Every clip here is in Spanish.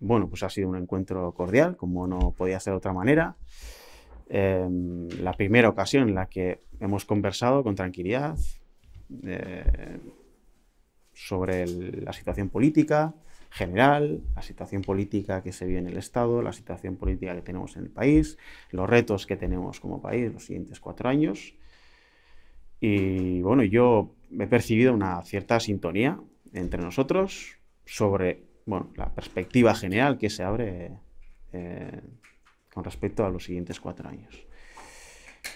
Bueno, pues ha sido un encuentro cordial, como no podía ser de otra manera. Em, la primera ocasión en la que hemos conversado con tranquilidad eh, sobre la situación política general, la situación política que se vive en el Estado, la situación política que tenemos en el país, los retos que tenemos como país los siguientes cuatro años. Y bueno, yo he percibido una cierta sintonía entre nosotros sobre bueno, la perspectiva general que se abre eh, con respecto a los siguientes cuatro años.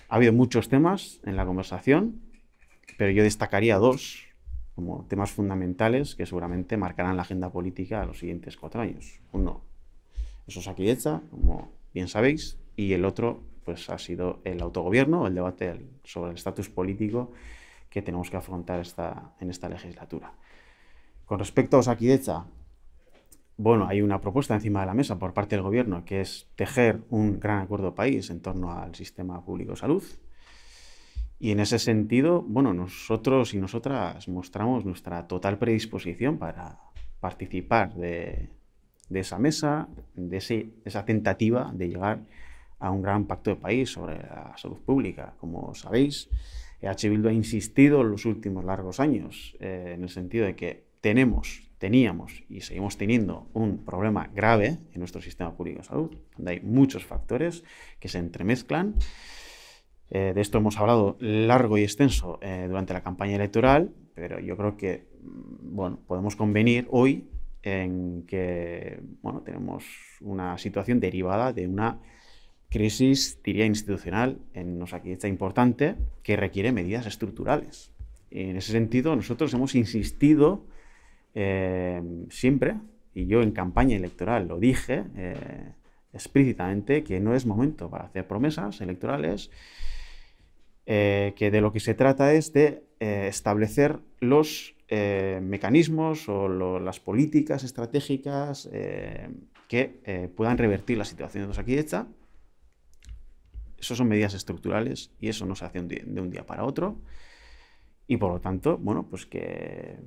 Ha habido muchos temas en la conversación, pero yo destacaría dos como temas fundamentales que seguramente marcarán la agenda política a los siguientes cuatro años. Uno, eso es aquí como bien sabéis, y el otro pues ha sido el autogobierno, el debate sobre el estatus político que tenemos que afrontar esta, en esta legislatura. Con respecto a Osakidecha, bueno, hay una propuesta encima de la mesa por parte del gobierno que es tejer un gran acuerdo país en torno al sistema público de salud. Y en ese sentido, bueno, nosotros y nosotras mostramos nuestra total predisposición para participar de, esa mesa, de esa tentativa de llegar a un gran pacto de país sobre la salud pública. Como sabéis, EH Bildu ha insistido en los últimos largos años eh, en el sentido de que tenemos teníamos y seguimos teniendo un problema grave en nuestro sistema público de salud, donde hay muchos factores que se entremezclan. Eh, de esto hemos hablado largo y extenso eh, durante la campaña electoral, pero yo creo que mm, bueno, podemos convenir hoy en que bueno, tenemos una situación derivada de una crisis, diría, institucional en nuestra aquí está importante que requiere medidas estructurales. En ese sentido, nosotros hemos insistido Em, siempre, y yo en campaña electoral lo dije eh, explícitamente, que no es momento para hacer promesas electorales, eh, que de lo que se trata es de eh, establecer los mecanismos o las políticas estratégicas que puedan revertir la situación de aquí hecha. Eso son medidas estructurales y eso no se hace de un día para otro. Y por lo tanto, bueno, pues que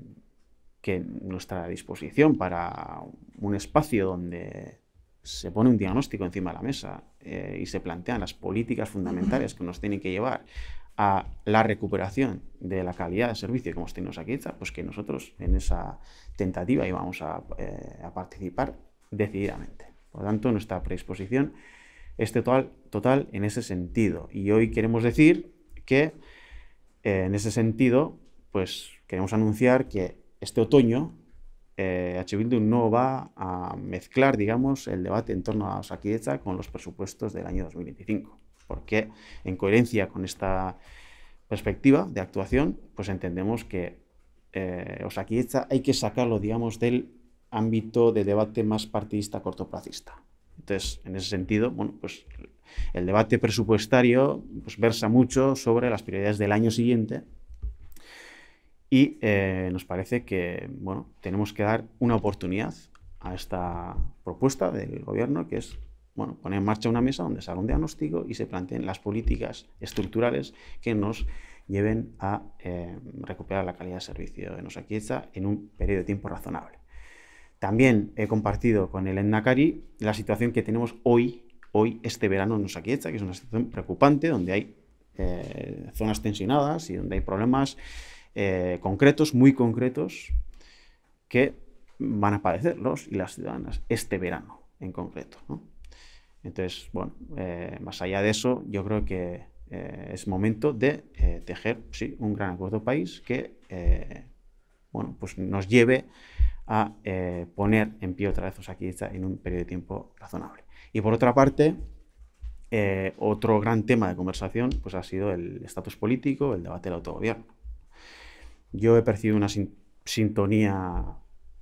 que nuestra disposición para un espacio donde se pone un diagnóstico encima de la mesa eh, y se plantean las políticas fundamentales que nos tienen que llevar a la recuperación de la calidad de servicio que hemos tenido aquí, pues que nosotros en esa tentativa íbamos a, eh, participar decididamente. Por lo tanto, nuestra predisposición es total, total en ese sentido. Y hoy queremos decir que eh, en ese sentido, pues queremos anunciar que este otoño eh, H. Bildu no va a mezclar, digamos, el debate en torno a Osakidecha con los presupuestos del año 2025, porque en coherencia con esta perspectiva de actuación, pues entendemos que eh, Osakidecha hay que sacarlo, digamos, del ámbito de debate más partidista cortoplacista. Entonces, en ese sentido, bueno, pues el debate presupuestario pues, versa mucho sobre las prioridades del año siguiente y eh, nos parece que bueno, tenemos que dar una oportunidad a esta propuesta del gobierno, que es bueno, poner en marcha una mesa donde se haga un diagnóstico y se planteen las políticas estructurales que nos lleven a eh, recuperar la calidad de servicio de Nosaquieza en un periodo de tiempo razonable. También he compartido con el Endacari la situación que tenemos hoy, hoy este verano en Nosaquieza, que es una situación preocupante donde hay eh, zonas tensionadas y donde hay problemas eh, concretos, muy concretos, que van a padecer los y las ciudadanas este verano en concreto. Entonces, bueno, eh, más allá de eso, yo creo que eh, es momento de tejer sí, un gran acuerdo país que bueno, pues nos lleve a poner en pie otra vez Osakidecha en un periodo de tiempo razonable. Y por otra parte, otro gran tema de conversación pues, ha sido el estatus político, el debate del autogobierno. Yo he percibido una sintonía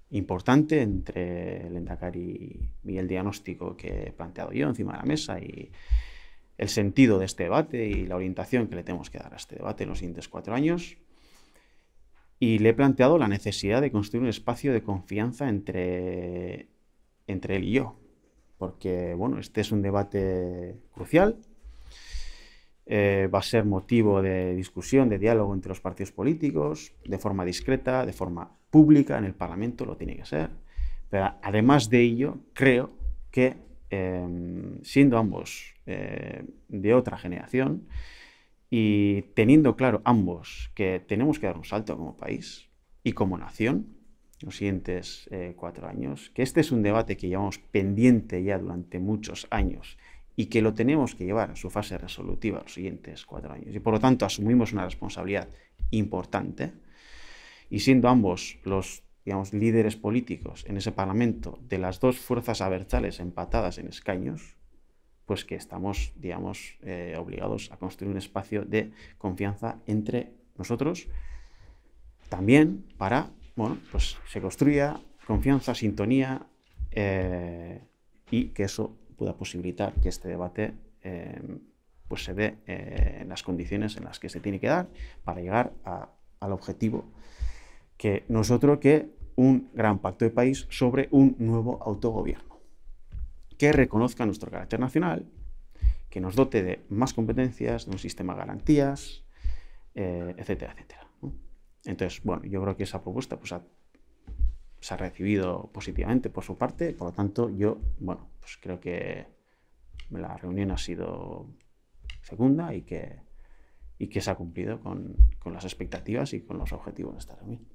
importante entre el Endacari y el diagnóstico que he planteado yo encima de la mesa y el sentido de este debate y la orientación que le tenemos que dar a este debate en los siguientes cuatro años. Y le he planteado la necesidad de construir un espacio de confianza entre, entre él y yo, porque bueno, este es un debate crucial eh, va a ser motivo de discusión, de diálogo entre los partidos políticos, de forma discreta, de forma pública, en el Parlamento lo tiene que ser. Pero además de ello, creo que em, siendo ambos eh, de otra generación y teniendo claro ambos que tenemos que dar un salto como país y como nación, los siguientes eh, cuatro años, que este es un debate que llevamos pendiente ya durante muchos años y que lo tenemos que llevar a su fase resolutiva los siguientes cuatro años. Y por lo tanto asumimos una responsabilidad importante y siendo ambos los digamos, líderes políticos en ese Parlamento de las dos fuerzas abertales empatadas en escaños, pues que estamos digamos, eh, obligados a construir un espacio de confianza entre nosotros también para bueno, pues se construya confianza, sintonía eh, y que eso pueda posibilitar que este debate em, pues se dé eh, en las condiciones en las que se tiene que dar para llegar al objetivo que nosotros que un gran pacto de país sobre un nuevo autogobierno que reconozca nuestro carácter nacional, que nos dote de más competencias, de un sistema de garantías, eh, etcétera, etcétera. Entonces, bueno, yo creo que esa propuesta pues, ha se ha recibido positivamente por su parte. Por lo tanto, yo, bueno, pues creo que la reunión ha sido segunda y que, y que se ha cumplido con, con las expectativas y con los objetivos de esta reunión.